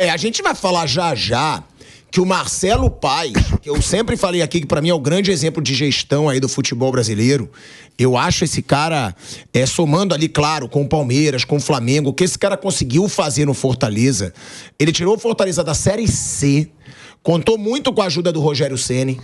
É, a gente vai falar já já que o Marcelo Pai, que eu sempre falei aqui que para mim é o grande exemplo de gestão aí do futebol brasileiro, eu acho esse cara, é, somando ali, claro, com o Palmeiras, com o Flamengo, o que esse cara conseguiu fazer no Fortaleza, ele tirou o Fortaleza da Série C, contou muito com a ajuda do Rogério Ceni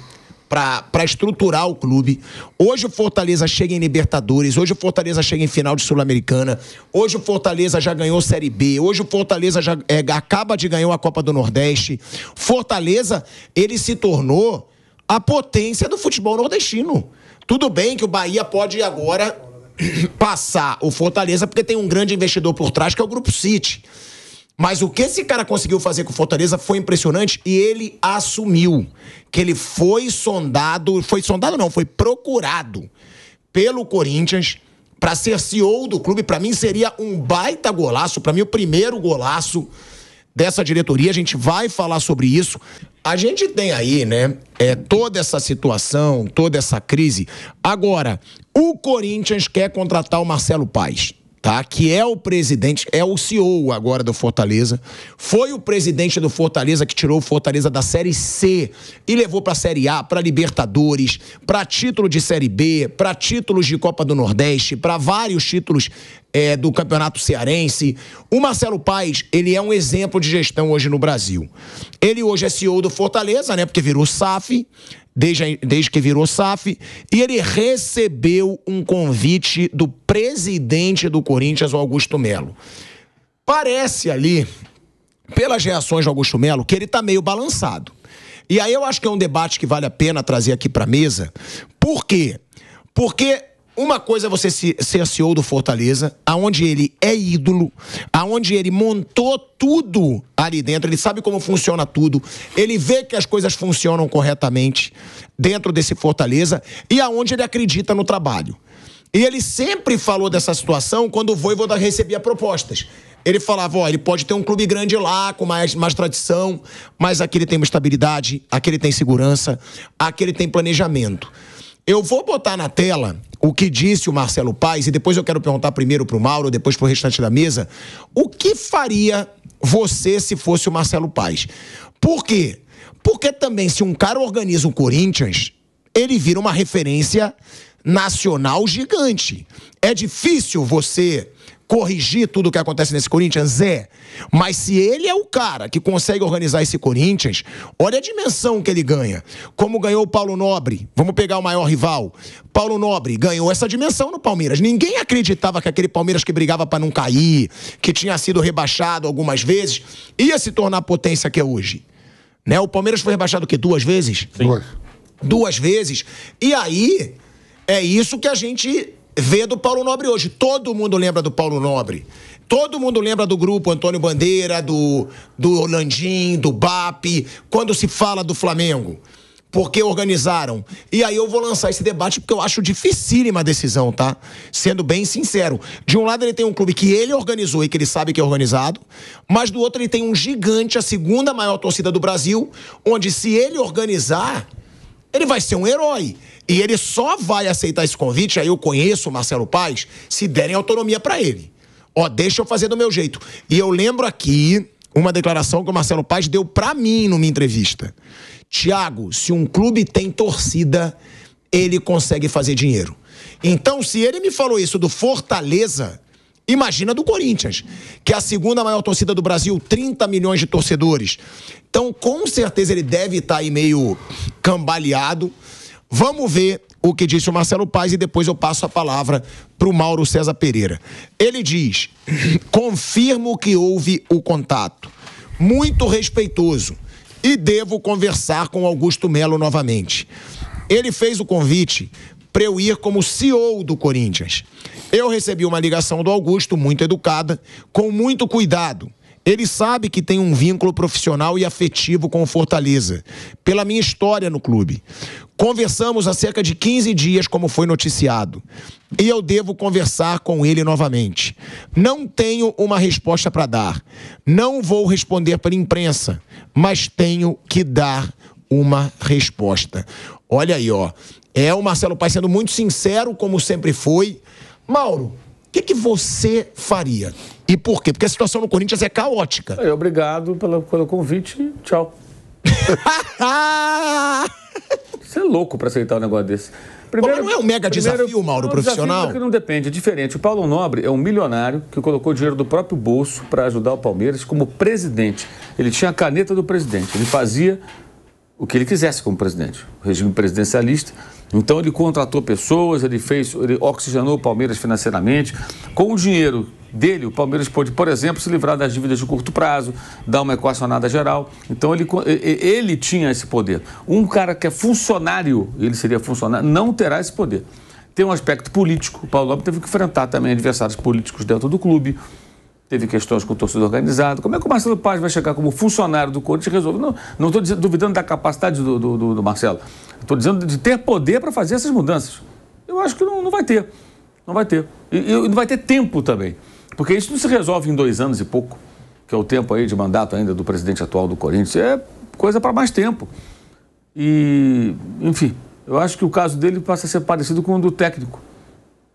para estruturar o clube. Hoje o Fortaleza chega em Libertadores, hoje o Fortaleza chega em final de Sul-Americana, hoje o Fortaleza já ganhou Série B, hoje o Fortaleza já é, acaba de ganhar a Copa do Nordeste. Fortaleza, ele se tornou a potência do futebol nordestino. Tudo bem que o Bahia pode agora passar o Fortaleza porque tem um grande investidor por trás que é o Grupo City. Mas o que esse cara conseguiu fazer com o Fortaleza foi impressionante e ele assumiu que ele foi sondado, foi sondado não, foi procurado pelo Corinthians para ser CEO do clube. Para mim seria um baita golaço, para mim o primeiro golaço dessa diretoria. A gente vai falar sobre isso. A gente tem aí, né, é, toda essa situação, toda essa crise. Agora, o Corinthians quer contratar o Marcelo Paes tá? Que é o presidente, é o CEO agora do Fortaleza. Foi o presidente do Fortaleza que tirou o Fortaleza da Série C e levou para a Série A, para Libertadores, para título de Série B, para títulos de Copa do Nordeste, para vários títulos é, do Campeonato Cearense. O Marcelo Paes, ele é um exemplo de gestão hoje no Brasil. Ele hoje é CEO do Fortaleza, né? Porque virou SAF, desde, desde que virou SAF. E ele recebeu um convite do presidente do Corinthians, o Augusto Melo. Parece ali, pelas reações do Augusto Melo, que ele tá meio balançado. E aí eu acho que é um debate que vale a pena trazer aqui para mesa. Por quê? Porque uma coisa é você ser CEO do Fortaleza, aonde ele é ídolo, aonde ele montou tudo ali dentro, ele sabe como funciona tudo, ele vê que as coisas funcionam corretamente dentro desse Fortaleza e aonde ele acredita no trabalho. E ele sempre falou dessa situação quando o Voivoda recebia propostas. Ele falava, ó, ele pode ter um clube grande lá, com mais, mais tradição, mas aqui ele tem uma estabilidade, aqui ele tem segurança, aqui ele tem planejamento. Eu vou botar na tela o que disse o Marcelo Paes, e depois eu quero perguntar primeiro para o Mauro, depois para o restante da mesa. O que faria você se fosse o Marcelo Paes? Por quê? Porque também, se um cara organiza o um Corinthians, ele vira uma referência nacional gigante. É difícil você corrigir tudo o que acontece nesse Corinthians? É. Mas se ele é o cara que consegue organizar esse Corinthians, olha a dimensão que ele ganha. Como ganhou o Paulo Nobre, vamos pegar o maior rival. Paulo Nobre ganhou essa dimensão no Palmeiras. Ninguém acreditava que aquele Palmeiras que brigava para não cair, que tinha sido rebaixado algumas vezes, ia se tornar a potência que é hoje. Né? O Palmeiras foi rebaixado que duas vezes? Sim. Duas. Duas vezes. E aí é isso que a gente vê do Paulo Nobre hoje. Todo mundo lembra do Paulo Nobre. Todo mundo lembra do grupo Antônio Bandeira, do, do Landim, do BAP, quando se fala do Flamengo. Porque organizaram. E aí eu vou lançar esse debate porque eu acho dificílima a decisão, tá? Sendo bem sincero. De um lado ele tem um clube que ele organizou e que ele sabe que é organizado, mas do outro ele tem um gigante, a segunda maior torcida do Brasil, onde se ele organizar, ele vai ser um herói. E ele só vai aceitar esse convite, aí eu conheço o Marcelo Paz, se derem autonomia para ele. Ó, deixa eu fazer do meu jeito. E eu lembro aqui uma declaração que o Marcelo Paz deu para mim numa entrevista. Tiago, se um clube tem torcida, ele consegue fazer dinheiro. Então, se ele me falou isso do Fortaleza, Imagina do Corinthians, que é a segunda maior torcida do Brasil, 30 milhões de torcedores. Então, com certeza, ele deve estar tá aí meio cambaleado. Vamos ver o que disse o Marcelo Paz e depois eu passo a palavra para o Mauro César Pereira. Ele diz: confirmo que houve o contato. Muito respeitoso. E devo conversar com Augusto Melo novamente. Ele fez o convite para eu ir como CEO do Corinthians. Eu recebi uma ligação do Augusto, muito educada, com muito cuidado. Ele sabe que tem um vínculo profissional e afetivo com o Fortaleza, pela minha história no clube. Conversamos há cerca de 15 dias, como foi noticiado, e eu devo conversar com ele novamente. Não tenho uma resposta para dar. Não vou responder para a imprensa, mas tenho que dar uma resposta. Olha aí, ó. É o Marcelo Paes sendo muito sincero, como sempre foi. Mauro, o que, que você faria? E por quê? Porque a situação no Corinthians é caótica. Obrigado pelo, pelo convite. Tchau. Você é louco para aceitar um negócio desse. Primeiro, não é um mega primeiro, desafio, Mauro, é um profissional? É que não depende, é diferente. O Paulo Nobre é um milionário que colocou dinheiro do próprio bolso para ajudar o Palmeiras como presidente. Ele tinha a caneta do presidente, ele fazia o que ele quisesse como presidente. O regime presidencialista então ele contratou pessoas, ele fez, ele oxigenou o Palmeiras financeiramente. Com o dinheiro dele, o Palmeiras pôde, por exemplo, se livrar das dívidas de curto prazo, dar uma equacionada geral. Então ele, ele tinha esse poder. Um cara que é funcionário, ele seria funcionário, não terá esse poder. Tem um aspecto político. O Paulo Lopes teve que enfrentar também adversários políticos dentro do clube teve questões com o torcedor organizado. Como é que o Marcelo Paz vai chegar como funcionário do Corinthians e resolver? Não estou duvidando da capacidade do, do, do Marcelo. Estou dizendo de ter poder para fazer essas mudanças. Eu acho que não, não vai ter. Não vai ter. E, e, não vai ter tempo também. Porque isso não se resolve em dois anos e pouco, que é o tempo aí de mandato ainda do presidente atual do Corinthians. É coisa para mais tempo. E, enfim, eu acho que o caso dele passa a ser parecido com o do técnico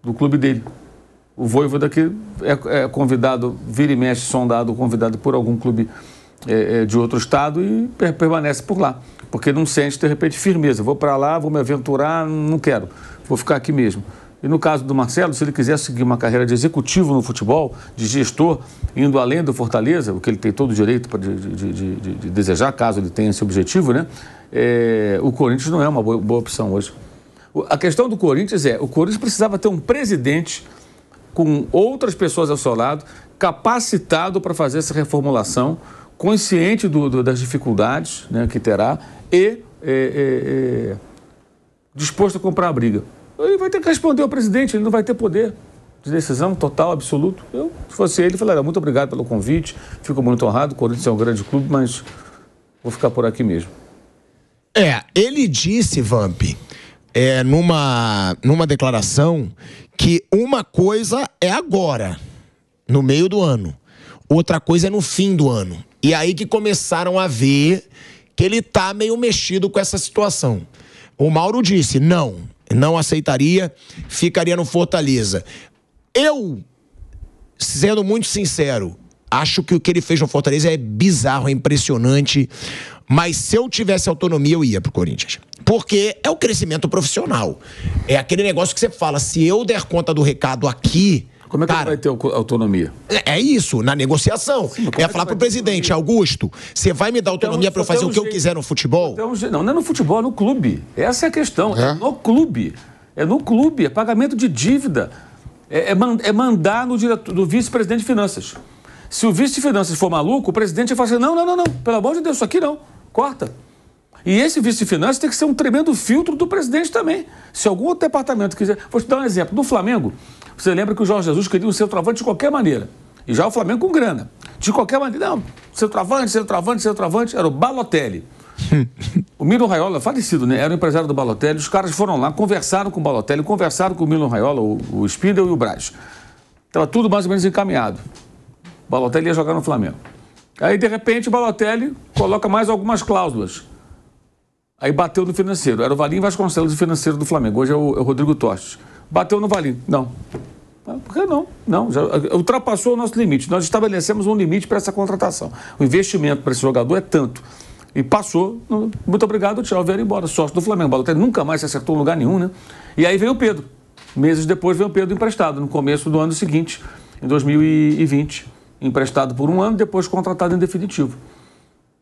do clube dele o Voivoda que é, é convidado, vira e mexe, sondado, convidado por algum clube é, é, de outro estado e per permanece por lá. Porque não sente, de repente, firmeza. Vou para lá, vou me aventurar, não quero, vou ficar aqui mesmo. E no caso do Marcelo, se ele quiser seguir uma carreira de executivo no futebol, de gestor, indo além do Fortaleza, o que ele tem todo o direito de, de, de, de desejar, caso ele tenha esse objetivo, né? É, o Corinthians não é uma boa, boa opção hoje. A questão do Corinthians é, o Corinthians precisava ter um presidente com outras pessoas ao seu lado, capacitado para fazer essa reformulação, consciente do, do, das dificuldades né, que terá e é, é, é, disposto a comprar a briga. Ele vai ter que responder ao presidente, ele não vai ter poder de decisão total, absoluto. Eu, se fosse ele, falaria muito obrigado pelo convite, fico muito honrado, o Corinthians é um grande clube, mas vou ficar por aqui mesmo. É, ele disse, Vamp, é, numa, numa declaração que uma coisa é agora, no meio do ano, outra coisa é no fim do ano. E é aí que começaram a ver que ele tá meio mexido com essa situação. O Mauro disse: não, não aceitaria, ficaria no Fortaleza. Eu, sendo muito sincero, acho que o que ele fez no Fortaleza é bizarro, é impressionante. Mas se eu tivesse autonomia, eu ia pro Corinthians. Porque é o crescimento profissional. É aquele negócio que você fala, se eu der conta do recado aqui, como é que Cara, vai ter autonomia? É, é, isso, na negociação. Sim, é, é falar pro presidente, Augusto, você vai me dar autonomia para fazer o que jeito. eu quiser no futebol? não, não é no futebol, é no clube. Essa é a questão. É, é no clube. É no clube, é pagamento de dívida. É, é, é mandar no, diretor, vice-presidente de finanças. Se o vice de finanças for maluco, o presidente vai falar assim: não, não, não, não, pelo amor de Deus, isso aqui não corta. E esse vice-finanças tem que ser um tremendo filtro do presidente também. Se algum outro departamento quiser. Vou te dar um exemplo. No Flamengo, você lembra que o Jorge Jesus queria um centroavante de qualquer maneira. E já o Flamengo com grana. De qualquer maneira. Não, centroavante, centroavante, centroavante. Era o Balotelli. o Milo Raiola, falecido, né? Era o empresário do Balotelli. Os caras foram lá, conversaram com o Balotelli, conversaram com o Milo Raiola, o, o Spindle e o Braz. Estava tudo mais ou menos encaminhado. O Balotelli ia jogar no Flamengo. Aí, de repente, o Balotelli coloca mais algumas cláusulas. Aí bateu no financeiro. Era o Valim Vasconcelos, o financeiro do Flamengo. Hoje é o, é o Rodrigo Tostes. Bateu no Valim. Não. Ah, por que não? Não, já eh, ultrapassou o nosso limite. Nós estabelecemos um limite para essa contratação. O investimento para esse jogador é tanto. E passou. Muito obrigado, tchau, vieram embora. Sócio do Flamengo. Balotelli nunca mais se acertou em lugar nenhum, né? E aí veio o Pedro. Meses depois veio o Pedro emprestado, no começo do ano seguinte, em 2020 emprestado por um ano e depois contratado em definitivo.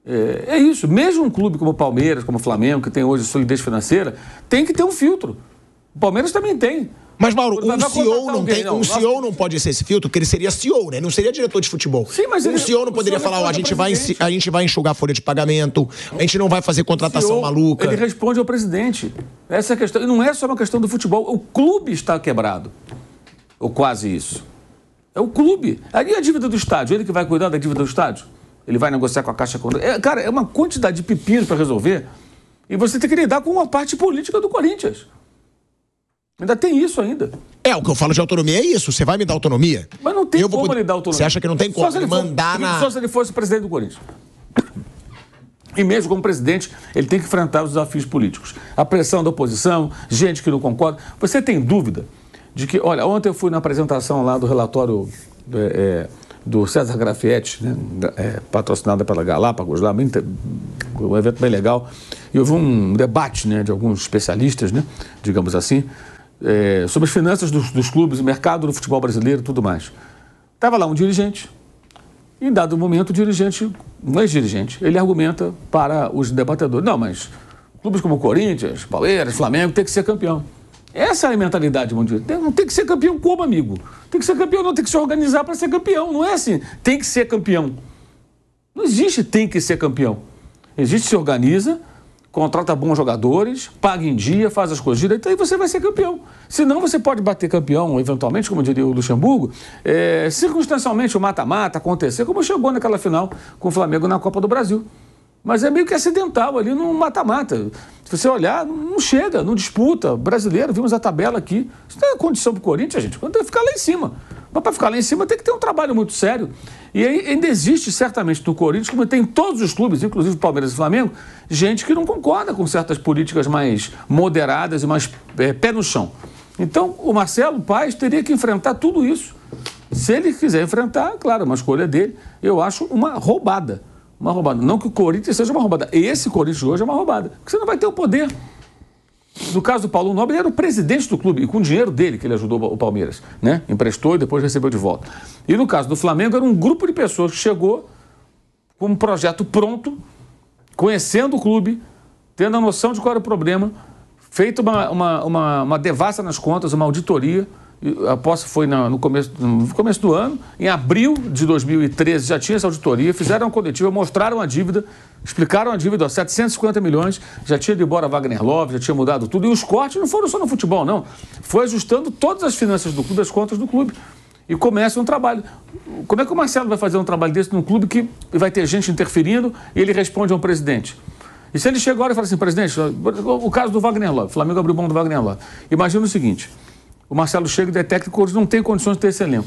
É, é, isso. Mesmo um clube como o Palmeiras, como o Flamengo, que tem hoje solidez financeira, tem que ter um filtro. O Palmeiras também tem. Mas, Mauro, um CEO, não, tem, não. Um CEO não pode ser esse filtro, porque ele seria CEO, né? Não seria diretor de futebol. Sim, mas um CEO não poderia CEO falar, é a, gente vai, a gente vai enxugar a folha de pagamento, a gente não vai fazer contratação CEO, maluca. Ele responde ao presidente. Essa é a questão. E não é só uma questão do futebol. O clube está quebrado. Ou quase isso. É o clube. Ali é a dívida do estádio. Ele que vai cuidar da dívida do estádio. Ele vai negociar com a Caixa Econômica. É, cara, é uma quantidade de pepinos para resolver. E você tem que lidar com uma parte política do Corinthians. Ainda tem isso ainda. É, o que eu falo de autonomia é isso. Você vai me dar autonomia? Mas não tem eu como vou... ele dar autonomia. Você acha que não tem como só ele mandar for, na... Só se ele fosse presidente do Corinthians. E mesmo como presidente, ele tem que enfrentar os desafios políticos. A pressão da oposição, gente que não concorda. Você tem dúvida? de que, olha, ontem eu fui na apresentação lá do relatório é, é do César Grafietti, né, é, patrocinada pela Galápagos, lá, bem, um evento bem legal, e houve um debate né, de alguns especialistas, né, digamos assim, é, sobre as finanças dos, dos, clubes, o mercado do futebol brasileiro e tudo mais. Estava lá um dirigente, e em dado momento o dirigente, um ex-dirigente, ele argumenta para os debatedores, não, mas clubes como Corinthians, Palmeiras, Flamengo, tem que ser campeão. Essa é a mentalidade mundial. Não tem que ser campeão como, amigo? Tem que ser campeão, não. Tem que se organizar para ser campeão. Não é assim. Tem que ser campeão. Não existe tem que ser campeão. Existe se organiza, contrata bons jogadores, paga em dia, faz as coisas direito, aí você vai ser campeão. Senão você pode bater campeão, eventualmente, como diria o Luxemburgo, é, circunstancialmente o mata-mata acontecer, como chegou naquela final com o Flamengo na Copa do Brasil. Mas é meio que acidental ali no mata-mata. Se você olhar, não chega, não disputa. Brasileiro, vimos a tabela aqui. Isso não é condição para o Corinthians, gente. Quando tem que ficar lá em cima. Mas para ficar lá em cima tem que ter um trabalho muito sério. E ainda existe, certamente, no Corinthians, como tem em todos os clubes, inclusive Palmeiras e Flamengo, gente que não concorda com certas políticas mais moderadas e mais é, pé no chão. Então, o Marcelo Paes teria que enfrentar tudo isso. Se ele quiser enfrentar, claro, é uma escolha dele, eu acho uma roubada. Uma roubada. Não que o Corinthians seja uma roubada. Esse Corinthians hoje é uma roubada. Porque você não vai ter o poder. No caso do Paulo Nobre, ele era o presidente do clube, e com o dinheiro dele que ele ajudou o Palmeiras, né? Emprestou e depois recebeu de volta. E no caso do Flamengo, era um grupo de pessoas que chegou com um projeto pronto, conhecendo o clube, tendo a noção de qual era o problema, feito uma, uma, uma, uma devassa nas contas, uma auditoria a posse foi na, no, começo, no começo do ano, em abril de 2013 já tinha essa auditoria, fizeram uma coletiva, mostraram a dívida, explicaram a dívida, ó, 750 milhões, já tinha ido embora Wagner Love, já tinha mudado tudo, e os cortes não foram só no futebol, não. Foi ajustando todas as finanças do clube, as contas do clube, e começa um trabalho. Como é que o Marcelo vai fazer um trabalho desse num clube que vai ter gente interferindo e ele responde a um presidente? E se ele chega agora e fala assim, presidente, o caso do Wagner Love, o Flamengo abriu mão do Wagner Love. Imagina o seguinte... O Marcelo chega e detecta que o Corinthians não tem condições de ter esse elenco.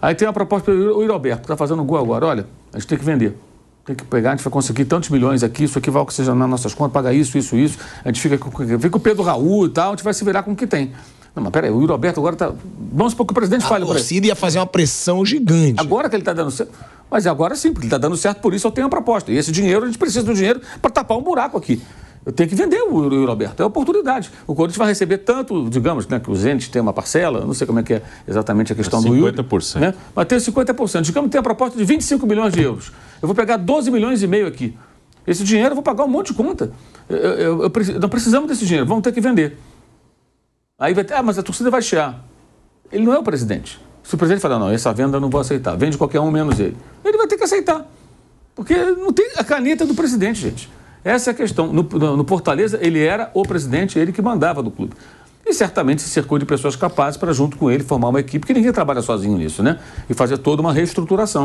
Aí tem uma proposta o Iroberto, que está fazendo gol agora. Olha, a gente tem que vender. Tem que pegar, a gente vai conseguir tantos milhões aqui, isso aqui vai o que seja nas nossas contas, pagar isso, isso, isso. A gente fica com, fica o Pedro Raul e tal, a gente vai se virar com o que tem. Não, mas peraí, o Iroberto Alberto agora tá. Vamos supor que o presidente a fale. A torcida ia fazer uma pressão gigante. Agora que ele tá dando certo. Mas agora sim, porque ele tá dando certo, por isso eu tenho a proposta. E esse dinheiro, a gente precisa do dinheiro para tapar um buraco aqui. Eu tenho que vender o Yuri Roberto. É oportunidade. O Corinthians vai receber tanto, digamos, né, que os entes têm uma parcela, não sei como é que é exatamente a questão é do Yuri. 50%. Né? Mas tem 50%. Digamos que tem a proposta de 25 milhões de euros. Eu vou pegar 12 milhões e meio aqui. Esse dinheiro eu vou pagar um monte de conta. Eu, eu, eu, não precisamos desse dinheiro, vamos ter que vender. Aí vai ter, ah, mas a torcida vai chear. Ele não é o presidente. Se o presidente falar, não, essa venda eu não vou aceitar, vende qualquer um menos ele, ele vai ter que aceitar. Porque não tem a caneta do presidente, gente. Essa é a questão. No, no, Fortaleza, ele era o presidente, ele que mandava do clube. E certamente se cercou de pessoas capazes para, junto com ele, formar uma equipe, que ninguém trabalha sozinho nisso, né? E fazer toda uma reestruturação.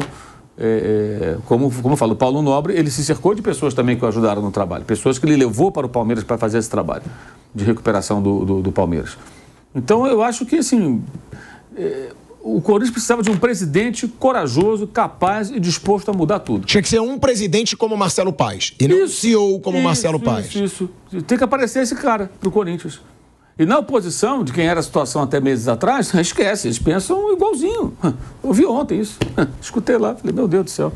É, é, como, como eu falo, o Paulo Nobre, ele se cercou de pessoas também que o ajudaram no trabalho, pessoas que ele levou para o Palmeiras para fazer esse trabalho de recuperação do, do, do Palmeiras. Então, eu acho que, assim, é, o Corinthians precisava de um presidente corajoso, capaz e disposto a mudar tudo. Tinha que ser um presidente como Marcelo Paes e não isso, um CEO como isso, Marcelo Paz. Paes. Isso, isso. Tem que aparecer esse cara do Corinthians. E na oposição, de quem era a situação até meses atrás, esquece, eles pensam igualzinho. Ouvi ontem isso. Escutei lá, falei, meu Deus do céu.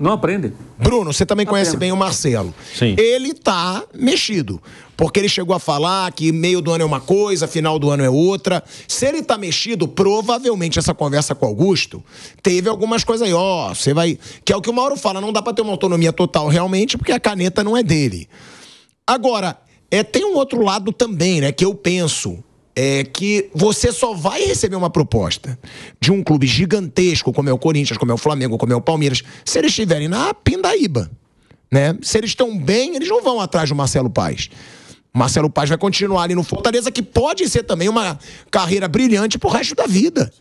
Não aprende. Bruno, você também Não conhece aprende. bem o Marcelo. Sim. Ele tá mexido. Porque ele chegou a falar que meio do ano é uma coisa, final do ano é outra. Se ele tá mexido, provavelmente essa conversa com Augusto teve algumas coisas aí, ó, você vai. Que é o que o Mauro fala, não dá pra ter uma autonomia total realmente, porque a caneta não é dele. Agora, é, tem um outro lado também, né, que eu penso é que você só vai receber uma proposta de um clube gigantesco, como é o Corinthians, como é o Flamengo, como é o Palmeiras, se eles estiverem na pindaíba. Né? Se eles estão bem, eles não vão atrás do Marcelo Paz. Marcelo Paz vai continuar ali no Fortaleza, que pode ser também uma carreira brilhante pro resto da vida.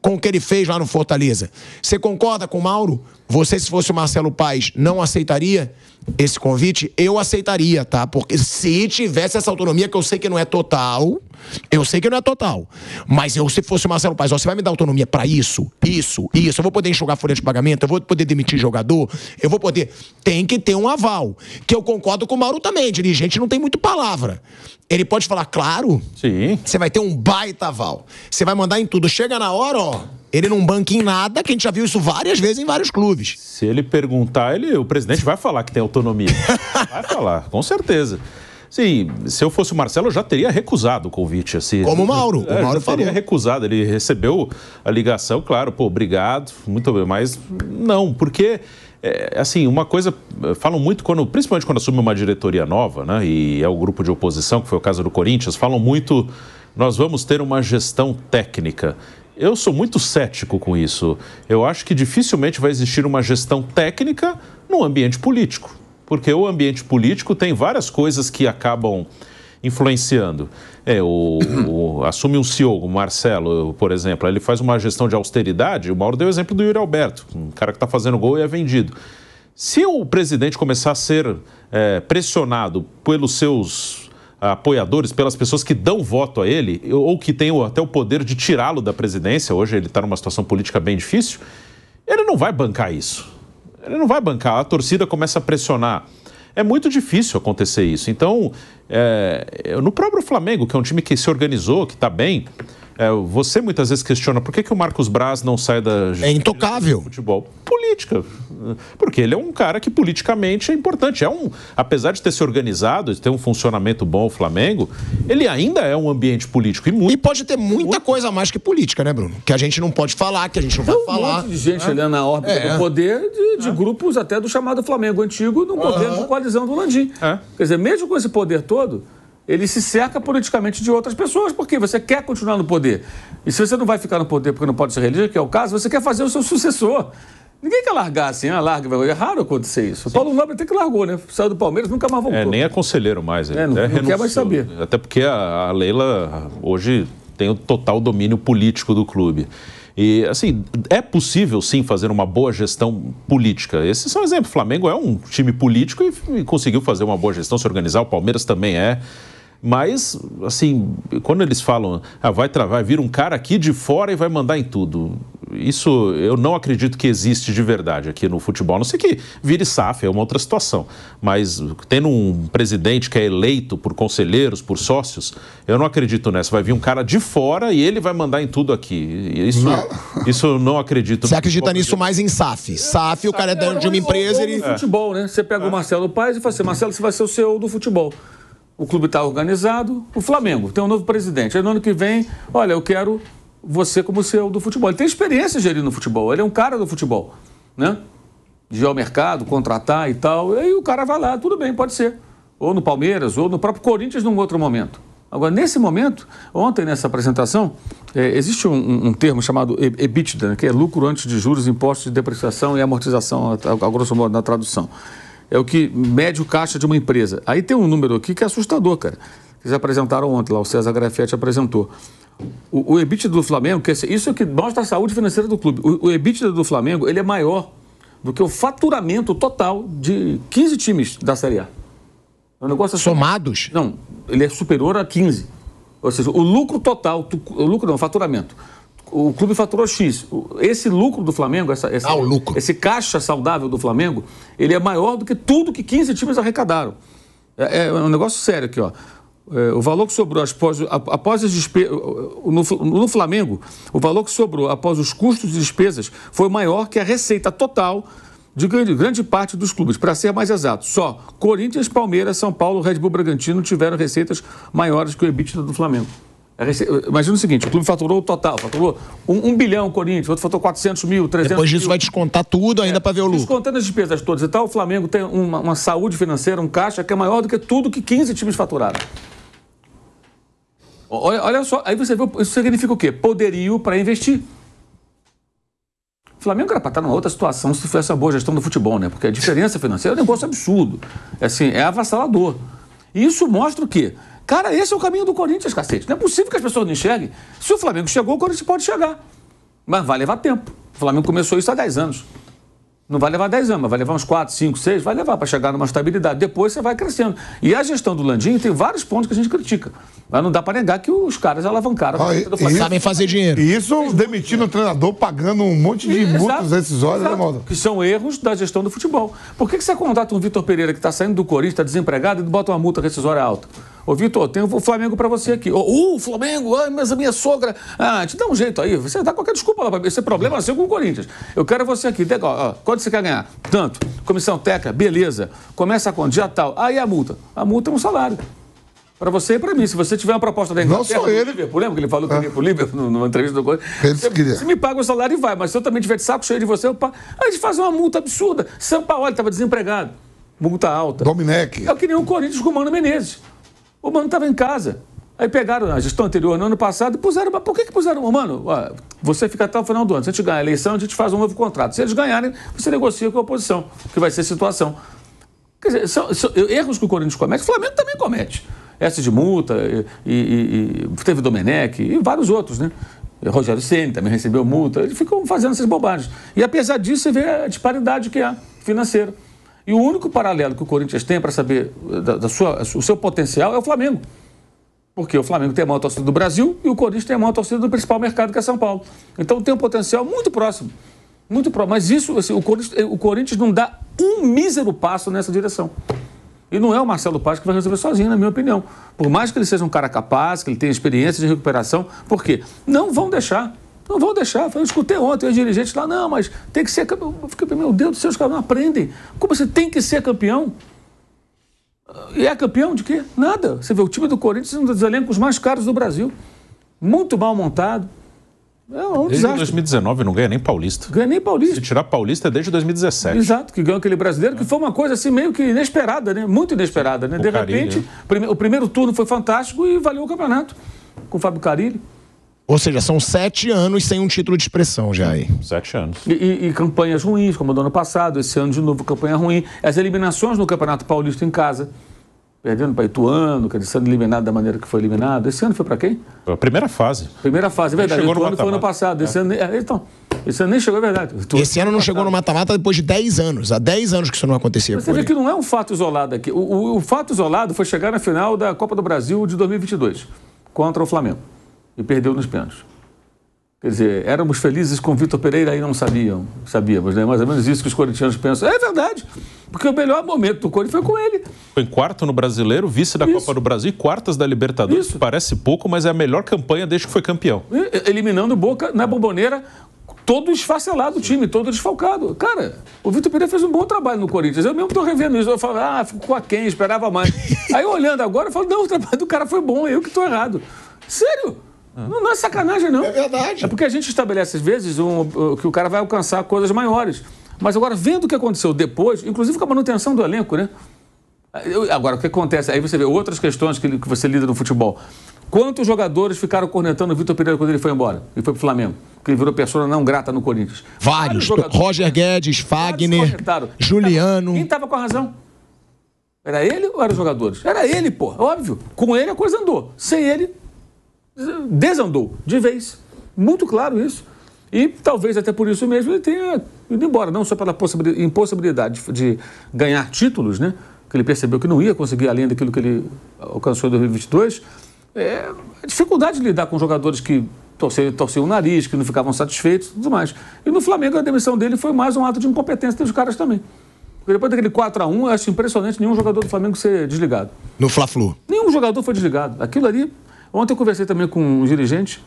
Com o que ele fez lá no Fortaleza. Você concorda com o Mauro? Você, se fosse o Marcelo Paz, não aceitaria esse convite? Eu aceitaria, tá? Porque se tivesse essa autonomia, que eu sei que não é total, eu sei que não é total. Mas eu, se fosse o Marcelo Paes, ó, você vai me dar autonomia para isso, isso, isso. Eu vou poder enxugar folha de pagamento, eu vou poder demitir jogador, eu vou poder. Tem que ter um aval. Que eu concordo com o Mauro também. Dirigente não tem muito palavra. Ele pode falar, claro. Sim. Você vai ter um baita aval. Você vai mandar em tudo. Chega na hora, ó. Ele não banca em nada, que a gente já viu isso várias vezes em vários clubes. Se ele perguntar, ele, o presidente vai falar que tem autonomia. vai falar, com certeza. Sim, se eu fosse o Marcelo, eu já teria recusado o convite. Assim. Como o Mauro. É, o Mauro falou. teria recusado. Ele recebeu a ligação, claro, pô, obrigado, muito bem, mas não, porque. É, assim, uma coisa, eh, falam muito, quando, principalmente quando assume uma diretoria nova, né, e é o grupo de oposição, que foi o caso do Corinthians, falam muito, nós vamos ter uma gestão técnica. Eu sou muito cético com isso. Eu acho que dificilmente vai existir uma gestão técnica no ambiente político porque o ambiente político tem várias coisas que acabam influenciando. É, o, o, assume um CEO, o Marcelo, por exemplo, ele faz uma gestão de austeridade. O Mauro deu o exemplo do Yuri Alberto, um cara que está fazendo gol e é vendido. Se o presidente começar a ser é, pressionado pelos seus apoiadores, pelas pessoas que dão voto a ele, ou que têm até o poder de tirá-lo da presidência, hoje ele está numa situação política bem difícil, ele não vai bancar isso ele não vai bancar, a torcida começa a pressionar. É muito difícil acontecer isso. Então, é, no próprio Flamengo, que é um time que se organizou, que está bem, é, você muitas vezes questiona por que, que o Marcos Braz não sai da. É intocável. Futebol. Política. Porque ele é um cara que politicamente é importante. É um, apesar de ter se organizado, de ter um funcionamento bom o Flamengo, ele ainda é um ambiente político. E, muito, e pode ter muita muito... coisa a mais que política, né, Bruno? Que a gente não pode falar, que a gente não Tem vai um falar. Monte de gente é. na órbita é. do poder de, de é. grupos até do chamado Flamengo antigo, no governo uhum. de coalizão do Landim. É. Quer dizer, mesmo com esse poder todo ele se cerca politicamente de outras pessoas, porque você quer continuar no poder. E se você não vai ficar no poder porque não pode ser reeleger, que é o caso, você quer fazer o seu sucessor. Ninguém quer largar assim, ah, larga, é raro acontecer isso. O Paulo Nobre até que largou, né? Saiu do Palmeiras, nunca mais voltou. É, nem é conselheiro mais. Ele é, não, não quer mais saber. Até porque a, a Leila hoje tem o total domínio político do clube. E, assim, é possível sim fazer uma boa gestão política. Esses são exemplos. O Flamengo é um time político e, e conseguiu fazer uma boa gestão, se organizar. O Palmeiras também é. Mas, assim, quando eles falam, ah, vai, vai vir um cara aqui de fora e vai mandar em tudo. Isso eu não acredito que existe de verdade aqui no futebol. A não sei que vire SAF, é uma outra situação. Mas tendo um presidente que é eleito por conselheiros, por sócios, eu não acredito nessa. Vai vir um cara de fora e ele vai mandar em tudo aqui. Isso, isso eu não acredito. Você acredita nisso mais em SAF? É, SAF, o cara é, é dono de uma empresa. Ele... futebol, né? Você pega é. o Marcelo Paes e fala assim: Marcelo, você vai ser o CEO do futebol o clube está organizado, o Flamengo tem um novo presidente. Aí no ano que vem, olha, eu quero você como CEO do futebol. Ele tem experiência gerindo futebol, ele é um cara do futebol, né? De ir ao mercado, contratar e tal. E aí o cara vai lá, tudo bem, pode ser. Ou no Palmeiras, ou no próprio Corinthians num outro momento. Agora, nesse momento, ontem nessa apresentação, é, existe um, um, termo chamado EBITDA, né, que é lucro antes de juros, impostos, depreciação e amortização, a, a grosso modo, na tradução é o que mede o caixa de uma empresa. Aí tem um número aqui que é assustador, cara. Eles apresentaram ontem lá, o César Grafetti apresentou. O, o EBITDA do Flamengo, que é, isso é que mostra a saúde financeira do clube. O, o EBITDA do Flamengo, ele é maior do que o faturamento total de 15 times da Série A. O é negócio assim. Somados? Não, ele é superior a 15. Ou seja, o lucro total, o lucro não, o faturamento o clube faturou X. Esse lucro do Flamengo, essa, essa ah, esse caixa saudável do Flamengo, ele é maior do que tudo que 15 times arrecadaram. É, é um negócio sério aqui, ó. É, o valor que sobrou após, após as despesas. No, no, Flamengo, o valor que sobrou após os custos e despesas foi maior que a receita total de grande, grande parte dos clubes. Para ser mais exato, só Corinthians, Palmeiras, São Paulo, Red Bull Bragantino tiveram receitas maiores que o EBITDA do Flamengo. É eh, imagina o seguinte, o clube faturou o total, faturou um, um bilhão Corinthians, outro faturou 400 mil, 300 Depois disso vai descontar tudo ainda é, para ver o lucro. Descontando as despesas todas e tal, o Flamengo tem uma, uma, saúde financeira, um caixa que é maior do que tudo que 15 times faturaram. Olha, olha só, aí você vê, isso significa o quê? Poderio para investir. O Flamengo era para estar numa outra situação se fosse a boa gestão do futebol, né? Porque a diferença financeira é um negócio absurdo. É assim, é avassalador. E isso mostra o quê? Cara, esse é o caminho do Corinthians, cacete. Não é possível que as pessoas não enxerguem. Se o Flamengo chegou, o Corinthians pode chegar. Mas vai levar tempo. O Flamengo começou isso há 10 anos. Não vai levar 10 anos, mas vai levar uns 4, 5, 6, vai levar para chegar numa estabilidade. Depois você vai crescendo. E a gestão do Landim tem vários pontos que a gente critica. Mas não dá para negar que os caras alavancaram. Ah, e, e sabem fazer dinheiro. E isso demitindo o treinador, pagando um monte de multas decisórias, né, Que são erros da gestão do futebol. Por que, que você contrata um Vitor Pereira que está saindo do Corinthians, está desempregado, e bota uma multa rescisória alta? Ô, Vitor, tem o Flamengo para você aqui. Ô, uh, Flamengo, ai mas a minha sogra. Ah, te dá um jeito aí. Você dá qualquer desculpa lá para mim. Esse é problema seu com o Corinthians. Eu quero você aqui. Legal, ó, quanto você quer ganhar? Tanto. Comissão Teca, beleza. Começa quando? Dia tal. Aí ah, a multa. A multa é um salário. Para você e para mim. Se você tiver uma proposta da Inglaterra... Não sou ele. Liverpool, lembra que ele falou que ah. ele ia pro Liverpool numa entrevista do Corinthians? Você, se me paga o salário e vai. Mas se eu também tiver de saco cheio de você, eu pago. Aí gente faz uma multa absurda. São Paulo estava desempregado. Multa alta. Dominec. É o que nem o Corinthians com o Mano Menezes. O mano estava em casa. Aí pegaram a gestão anterior, no ano passado, e puseram. Mas por que, que puseram? Mano, ó, você fica até o final do ano. Se a gente ganhar a eleição, a gente faz um novo contrato. Se eles ganharem, você negocia com a oposição, que vai ser a situação. Quer dizer, são, são erros que o Corinthians comete, o Flamengo também comete. Essa de multa, e, e, e teve Domenech e vários outros, né? Rogério Ceni também recebeu multa. Eles ficam fazendo essas bobagens. E apesar disso, você vê a disparidade que há financeira. E o único paralelo que o Corinthians tem para saber da, da sua, o seu potencial é o Flamengo. Porque o Flamengo tem a maior torcida do Brasil e o Corinthians tem a maior torcida do principal mercado, que é São Paulo. Então tem um potencial muito próximo. Muito próximo. Mas isso, assim, o, Corinthians, eh, o, Corinthians, não dá um mísero passo nessa direção. E não é o Marcelo Paz que vai resolver sozinho, na minha opinião. Por mais que ele seja um cara capaz, que ele tenha experiência de recuperação, por quê? Não vão deixar não vão deixar. Eu escutei ontem os dirigentes lá, não, mas tem que ser campeão. Eu fiquei, meu Deus do céu, os caras não aprendem. Como você tem que ser campeão? Ah, e é campeão de quê? Nada. Você vê, o time do Corinthians é um dos elencos mais caros do Brasil. Muito mal montado. É um desde desastre. 2019 não ganha nem paulista. Ganha nem paulista. Se tirar paulista é desde 2017. Exato, que ganhou aquele brasileiro, que foi uma coisa assim meio que inesperada, né? Muito inesperada, né? De Carilho. repente, né? o primeiro turno foi fantástico e valeu o campeonato com o Fábio Carilli. Ou seja, são sete anos sem um título de expressão já aí. Sete anos. E, e, e campanhas ruins, como do ano passado, esse ano de novo campanha ruim. As eliminações no Campeonato Paulista em casa perdendo para Ituano, sendo eliminado da maneira que foi eliminado. Esse ano foi para quem? A primeira fase. Primeira fase, é verdade. Chegou Ituano no foi ano passado. Esse, é. ano, é, então, esse ano nem chegou, é verdade. Ituano esse ano não chegou no mata-mata depois de dez anos. Há dez anos que isso não acontecia. você vê aí. que não é um fato isolado aqui. O, o, o fato isolado foi chegar na final da Copa do Brasil de 2022 contra o Flamengo e perdeu nos pênaltis. Quer dizer, éramos felizes com Vitor Pereira e não sabiam, sabíamos, né? Mais ou menos isso que os corintianos pensam. É verdade, porque o melhor momento do Corinthians foi com ele. Foi quarto no Brasileiro, vice da isso. Copa do Brasil e quartas da Libertadores. Isso. Parece pouco, mas é a melhor campanha desde que foi campeão. Eliminando Boca na bomboneira, todo esfacelado o time, todo desfalcado. Cara, o Vitor Pereira fez um bom trabalho no Corinthians. Eu mesmo estou revendo isso. Eu falo, ah, fico com a quem, esperava mais. Aí olhando agora, eu falo, não, o trabalho do cara foi bom, eu que estou errado. Sério? Ah. Não, não é sacanagem, não. É verdade. É porque a gente estabelece, às vezes, um, que o cara vai alcançar coisas maiores. Mas agora, vendo o que aconteceu depois, inclusive com a manutenção do elenco, né? Agora, o que acontece? Aí você vê outras questões que, que você lida no futebol. Quantos jogadores ficaram cornetando o Vitor Pereira quando ele foi embora? E foi pro Flamengo. Que ele virou pessoa não grata no Corinthians. Vários. Vários Roger Guedes, Fagner, Juliano. Quem tava com a razão? Era ele ou eram os jogadores? Era ele, pô. Óbvio. Com ele a coisa andou. Sem ele, desandou de vez. Muito claro isso. E talvez até por isso mesmo ele tenha ido embora, não só pela impossibilidade de, ganhar títulos, né? Que ele percebeu que não ia conseguir além daquilo que ele alcançou em 2022. É, a dificuldade de lidar com jogadores que torciam, torciam o nariz, que não ficavam satisfeitos e tudo mais. E no Flamengo a demissão dele foi mais um ato de incompetência dos caras também. Porque depois daquele 4x1, eu acho impressionante nenhum jogador do Flamengo ser desligado. No Fla-Flu? Nenhum jogador foi desligado. Aquilo ali Ontem eu conversei também com um dirigente,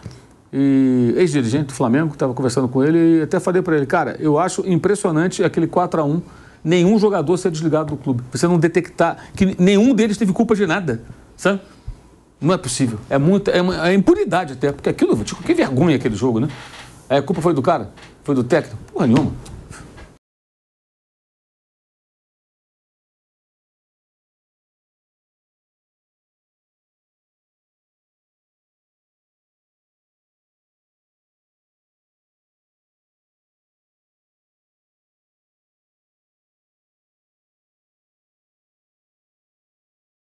ex-dirigente do Flamengo, estava conversando com ele e até falei para ele, cara, eu acho impressionante aquele 4 a 1 nenhum jogador ser desligado do clube. Você não detectar que nenhum deles teve culpa de nada, sabe? Não é possível. É muita, é, uma, é impunidade até, porque aquilo, tipo, que vergonha aquele jogo, né? É, a culpa foi do cara? Foi do técnico? Porra nenhuma.